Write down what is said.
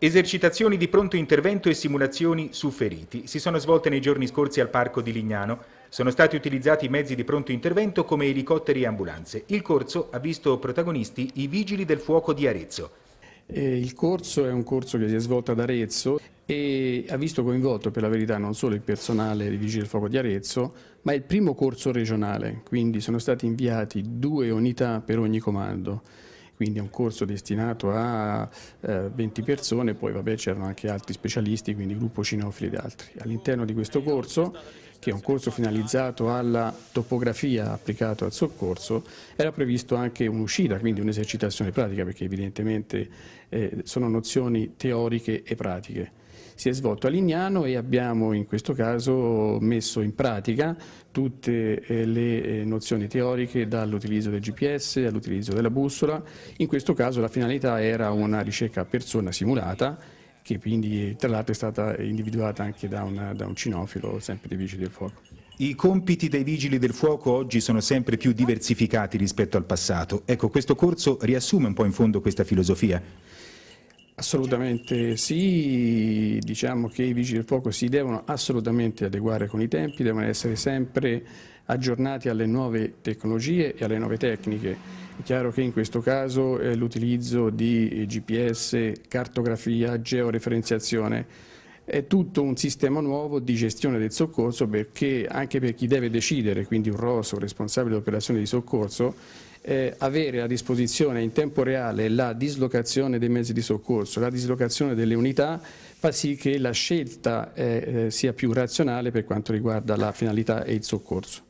Esercitazioni di pronto intervento e simulazioni su feriti si sono svolte nei giorni scorsi al parco di Lignano. Sono stati utilizzati mezzi di pronto intervento come elicotteri e ambulanze. Il corso ha visto protagonisti i vigili del fuoco di Arezzo. Eh, il corso è un corso che si è svolto ad Arezzo e ha visto coinvolto per la verità non solo il personale dei Vigili del Fuoco di Arezzo, ma il primo corso regionale, quindi sono stati inviati due unità per ogni comando quindi è un corso destinato a eh, 20 persone, poi c'erano anche altri specialisti, quindi gruppo cinofili ed altri. All'interno di questo corso che è un corso finalizzato alla topografia applicato al soccorso, era previsto anche un'uscita, quindi un'esercitazione pratica, perché evidentemente eh, sono nozioni teoriche e pratiche. Si è svolto a Lignano e abbiamo in questo caso messo in pratica tutte eh, le eh, nozioni teoriche dall'utilizzo del GPS all'utilizzo della bussola. In questo caso la finalità era una ricerca a persona simulata che quindi tra l'altro è stata individuata anche da, una, da un cinofilo, sempre dei Vigili del Fuoco. I compiti dei vigili del fuoco oggi sono sempre più diversificati rispetto al passato. Ecco, questo corso riassume un po' in fondo questa filosofia. Assolutamente sì, diciamo che i vigili del fuoco si devono assolutamente adeguare con i tempi, devono essere sempre aggiornati alle nuove tecnologie e alle nuove tecniche è chiaro che in questo caso eh, l'utilizzo di GPS, cartografia, georeferenziazione è tutto un sistema nuovo di gestione del soccorso perché anche per chi deve decidere, quindi un ROS o responsabile dell'operazione di soccorso, eh, avere a disposizione in tempo reale la dislocazione dei mezzi di soccorso, la dislocazione delle unità fa sì che la scelta eh, eh sia più razionale per quanto riguarda la finalità e il soccorso.